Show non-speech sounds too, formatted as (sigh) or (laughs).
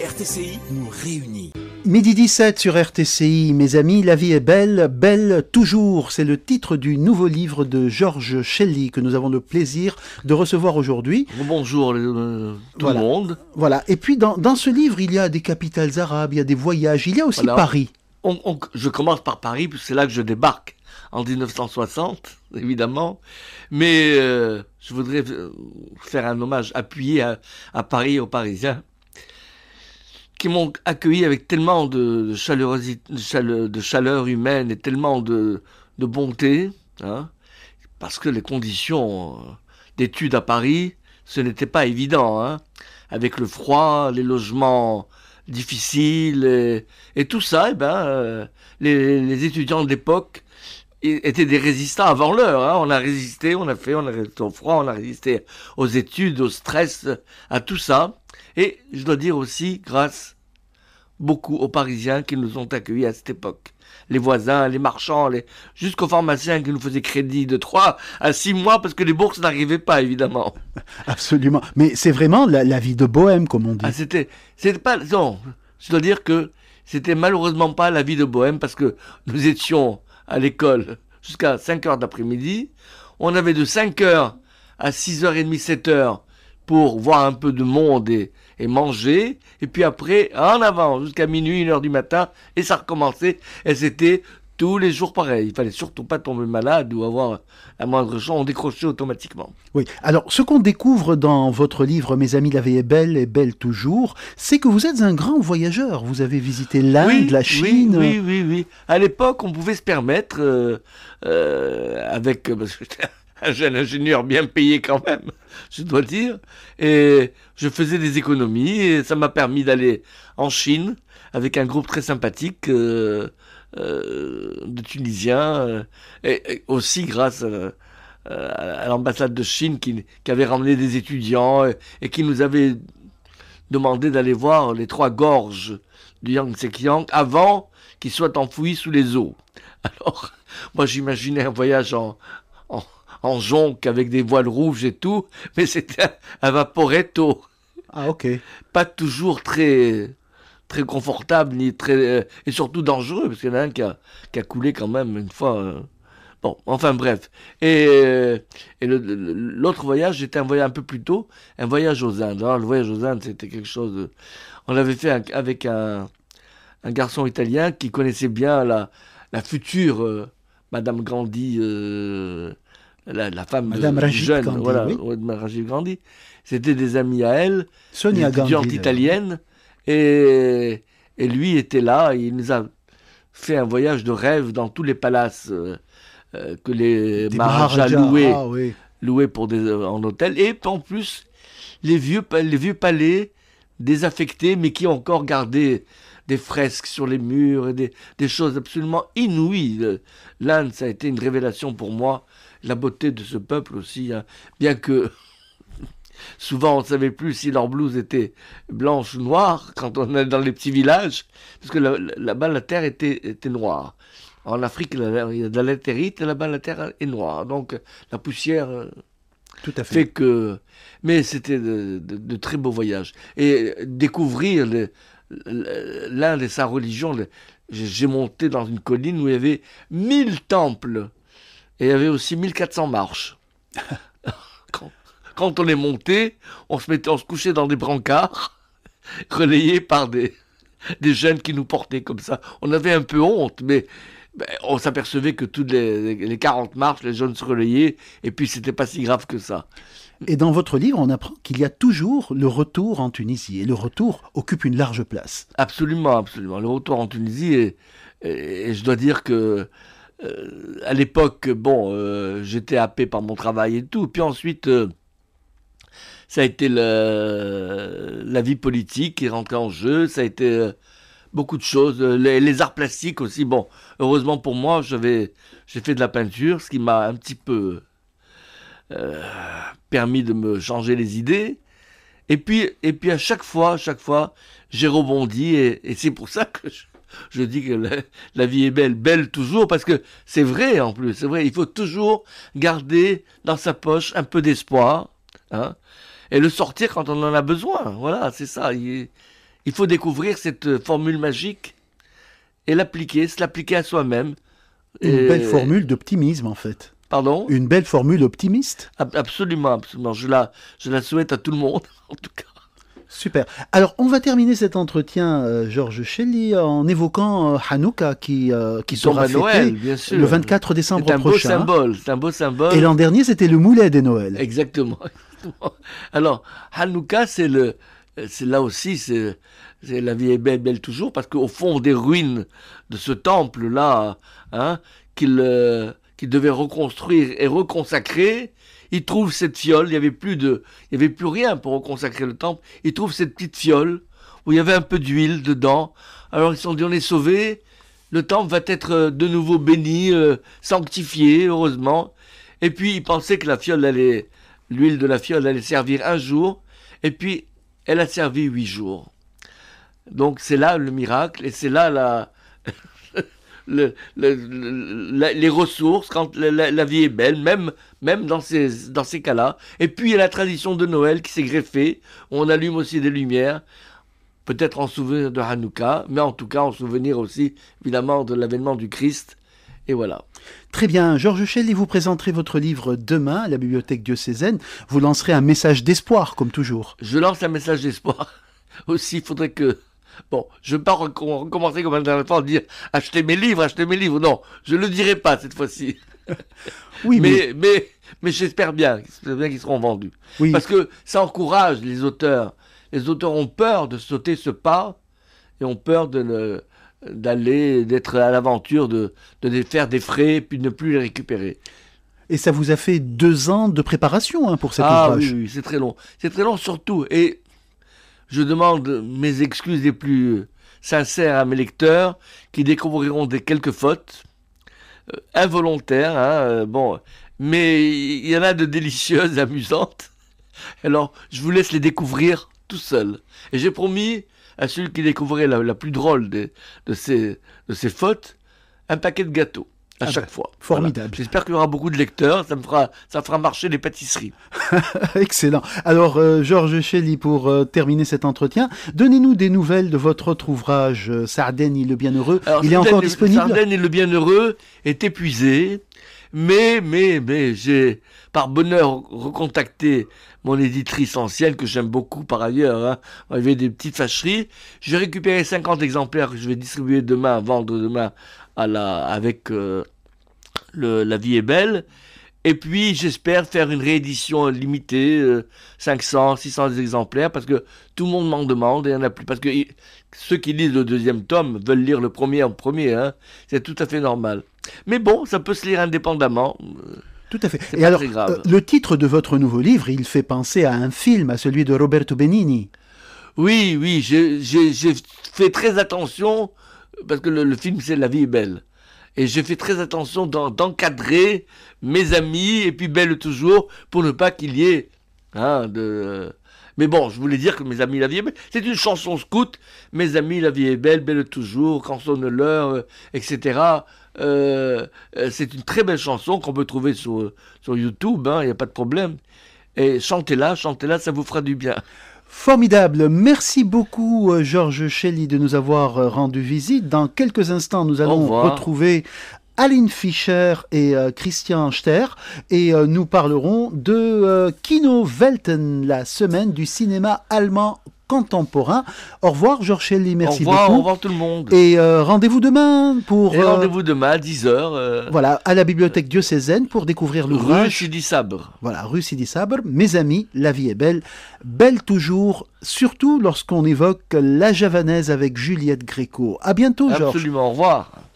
RTCI nous réunit. Midi 17 sur RTCI, mes amis, la vie est belle, belle toujours. C'est le titre du nouveau livre de Georges Shelley que nous avons le plaisir de recevoir aujourd'hui. Bonjour euh, tout le monde. Voilà, et puis dans, ce livre, il y a des capitales arabes, il y a des voyages, il y a aussi Paris. On, je commence par Paris, puisque c'est là que je débarque en 1960, évidemment. Mais euh, je voudrais euh, faire un hommage appuyé à, à Paris, aux Parisiens, qui m'ont accueilli avec tellement de, chaleur, humaine et tellement de, bonté, hein, parce que les conditions euh, d'études à Paris, ce n'était pas évident, hein. avec le froid, les logements difficiles et, tout ça, et eh ben, euh, les, étudiants de l'époque étaient des résistants avant l'heure. Hein. on a résisté, on a fait, on a résisté au froid, on a résisté aux études, au stress, à tout ça. Et je dois dire aussi grâce beaucoup aux Parisiens qui nous ont accueillis à cette époque. Les voisins, les marchands, les... jusqu'aux pharmaciens qui nous faisaient crédit de 3 à 6 mois parce que les bourses n'arrivaient pas, évidemment. (laughs) Absolument. Mais c'est vraiment la, vie de bohème, comme on dit. Ah, c'était, c'était pas, non. Je dois dire que c'était malheureusement pas la vie de bohème parce que nous étions à l'école jusqu'à 5 heures d'après-midi. On avait de 5 heures à 6h30, 7h pour voir un peu de monde et, manger. Et puis après, en avant, jusqu'à minuit, une heure du matin, et ça recommençait. Et c'était tous les jours pareil. Il fallait surtout pas tomber malade ou avoir la moindre chance. On décrochait automatiquement. Oui. Alors, ce qu'on découvre dans votre livre, Mes amis, la veille est belle et belle toujours, c'est que vous êtes un grand voyageur. Vous avez visité l'Inde, la Chine. Oui, oui, oui. À l'époque, on pouvait se permettre, euh, euh, avec, (laughs) un jeune ingénieur bien payé quand même, (laughs) je dois dire. Et je faisais des économies et ça m'a permis d'aller en Chine avec un groupe très sympathique euh, euh, de Tunisiens euh, et, aussi grâce à, l'ambassade de Chine qui, avait ramené des étudiants et, qui nous avait demandé d'aller voir les trois gorges du Yangtze-Kiang avant qu'ils soient enfouis sous les eaux. (laughs) Alors, moi j'imaginais un voyage en, en jonque avec des voiles rouges et tout, (laughs) mais c'était un vaporetto. Ah ok. Pas toujours très très confortable ni très euh, et surtout dangereux parce qu'il y en a un qui a, qui a coulé quand même une fois. Euh. Bon, enfin bref. Et, euh, et l'autre voyage était un voyage un peu plus tôt, un voyage aux Indes. Alors le voyage aux Indes, c'était quelque chose. On l'avait fait avec un, un, garçon italien qui connaissait bien la, la future Madame Grandi la, femme Madame de, Rajiv jeune, voilà, Rajiv Gandhi, c'était des amis à elle, Sonia étudiante italienne, et, lui était là, il nous a fait un voyage de rêve dans tous les palaces euh, euh, que les Maharajas ah louaient, pour des, euh, en hôtel, et en plus les vieux, les vieux palais désaffectés, mais qui ont encore gardé des fresques sur les murs et des, des choses absolument inouïes. L'Inde, ça a été une révélation pour moi la beauté de ce peuple aussi, hein. bien que (laughs) souvent on ne savait plus si leur blouse était blanche ou noire quand on est dans les petits villages, parce que là-bas la terre était, noire. En Afrique, il y a de la latérite, là-bas la terre est noire, donc la poussière euh, tout à fait. que, mais c'était de, très beaux voyages et découvrir l'un de sa religion. J'ai monté dans une colline où il y avait mille temples et il y avait aussi 1400 marches. (laughs) quand, on est monté, on se, mettait, on se couchait dans des brancards, (laughs) relayés par des, des jeunes qui nous portaient comme ça. On avait un peu honte, mais on s'apercevait que toutes les, les, 40 marches, les jeunes se relayaient, et puis c'était pas si grave que ça. Et dans votre livre, on apprend qu'il y a toujours le retour en Tunisie, et le retour occupe une large place. Absolument, absolument. Le retour en Tunisie, et, et je dois dire que euh, à l'époque, bon, euh, j'étais happé par mon travail et tout. Puis ensuite, euh, ça a été le, la vie politique qui est rentrée en jeu. Ça a été beaucoup de choses. Les, arts plastiques aussi. Bon, heureusement pour moi, j'ai fait de la peinture, ce qui m'a un petit peu permis de me changer les idées. Et puis, et puis à chaque fois, à chaque fois, j'ai rebondi et, et c'est pour ça que je, je dis que la, vie est belle, belle toujours, parce que c'est vrai en plus, c'est vrai, il faut toujours garder dans sa poche un peu d'espoir, hein, et le sortir quand on en a besoin. Voilà, c'est ça. Il, faut découvrir cette euh, formule magique et l'appliquer, se l'appliquer à soi-même. Une belle formule d'optimisme en fait. Pardon Une belle formule optimiste. Absolument, absolument. Je la, je la souhaite à tout le monde, (laughs) en tout cas. Super. Alors, on va terminer cet entretien, euh, Georges Shelley, en évoquant euh, Hanouka euh, qui, qui sera Noël, bien sûr. le 24 décembre prochain. C'est un beau symbole, symbole. Et l'an dernier, c'était le moulet des Noëls. Exactement. Alors, Hanouka, c'est le, c'est là aussi, c'est, la vie est belle, toujours, parce qu'au fond des ruines de ce temple-là, hein, qu'il, qu'il devait reconstruire et reconsacrer, ils trouve cette fiole, il n'y avait plus de, il y avait plus rien pour reconsacrer le temple, il trouve cette petite fiole où il y avait un peu d'huile dedans. Alors ils se sont dit on est sauvés, le temple va être euh, de nouveau béni, euh, sanctifié, heureusement. Et puis ils pensaient que la fiole allait, l'huile de la fiole allait servir un jour, et puis elle a servi huit jours. Donc c'est là le miracle et c'est là la, (laughs) les ressources, quand la, vie est belle, même, même dans ces, dans ces cas-là. Et puis il y a la tradition de Noël qui s'est greffée, on allume aussi des lumières, peut-être en souvenir de Hanouka, mais en tout cas en souvenir aussi évidemment de l'avènement du Christ. Et voilà. Très bien, Georges Shelley, vous présenterez votre livre demain à la bibliothèque diocésaine. Vous lancerez un message d'espoir, comme toujours. Je lance un message d'espoir. (laughs) Aussi, il faudrait que Bon, je ne vais pas recommencer comme un dernier fois dire achetez mes livres, achetez mes livres. Non, je ne le dirai pas cette fois-ci. (laughs) oui, mais, mais... mais, j'espère bien, qu'ils seront vendus. Oui. Parce que ça encourage les auteurs. Les auteurs ont peur de sauter ce pas et ont peur de d'aller, d'être à l'aventure, de, de faire des frais puis de ne plus les récupérer. Et ça vous a fait deux ans de préparation hein, pour cette ah, ouvrage. oui c'est très long. C'est très long surtout. Et je demande mes excuses les plus euh, sincères à mes lecteurs qui découvriront des quelques fautes euh, involontaires. Hein, euh, bon, mais il y en a de délicieuses, (laughs) amusantes. Alors, je vous laisse les découvrir tout seul. Et j'ai promis à celui qui découvrait la, plus drôle de, ces, de ces fautes un paquet de gâteaux à ah, chaque fois. Formidable. J'espère qu'il y aura beaucoup de lecteurs. Ça me fera, ça fera marcher les pâtisseries. (laughs) Excellent. Alors, euh, Georges Shelley, pour euh, terminer cet entretien, donnez-nous des nouvelles de votre autre ouvrage, euh, Sardaigne et le Bienheureux. Il est encore disponible. Sardaigne et le Bienheureux est épuisé. Mais, mais, mais, j'ai par bonheur recontacté mon éditrice ancienne, que j'aime beaucoup par ailleurs. Il hein. y avait des petites fâcheries. J'ai récupéré 50 exemplaires que je vais distribuer demain, vendre demain à la, avec euh, le, La vie est belle. Et puis j'espère faire une réédition limitée, 500, euh, 600 exemplaires, parce que tout le monde m'en demande et il n'y en a plus. Parce que ceux qui lisent le deuxième tome veulent lire le premier en premier, hein. c'est tout à fait normal. Mais bon, ça peut se lire indépendamment. Tout à fait. Et alors, euh, le titre de votre nouveau livre, il fait penser à un film, à celui de Roberto Benigni. Oui, oui, j'ai fait très attention parce que le, film c'est La vie est belle. Et j'ai fait très attention d'encadrer mes amis et puis belle toujours pour ne pas qu'il y ait hein, de. Mais bon, je voulais dire que mes amis la vie est belle. C'est une chanson scout. Mes amis la vie est belle, belle toujours, quand sonne l'heure, euh, etc. Euh, euh, c'est une très belle chanson qu'on peut trouver sur, YouTube. Il hein, n'y a pas de problème. Et chantez-la, chantez-la, ça vous fera du bien. Formidable. Merci beaucoup, euh, Georges Shelley, de nous avoir euh, rendu visite. Dans quelques instants, nous allons retrouver Aline Fischer et euh, Christian Ster et nous parlerons de Kino Welten, la semaine du cinéma allemand contemporain. Au revoir, Georges Shelley. Merci au revoir, Au revoir tout le monde. Et euh, rendez-vous demain pour. Euh, rendez-vous demain à 10h. Euh, voilà, à la bibliothèque diocésaine pour découvrir le Rue Sidi Sabre. Voilà, rue Sidi Sabre. Mes amis, la vie est belle. Belle toujours, surtout lorsqu'on évoque la javanaise avec Juliette Gréco. À bientôt, Georges. Absolument, au revoir.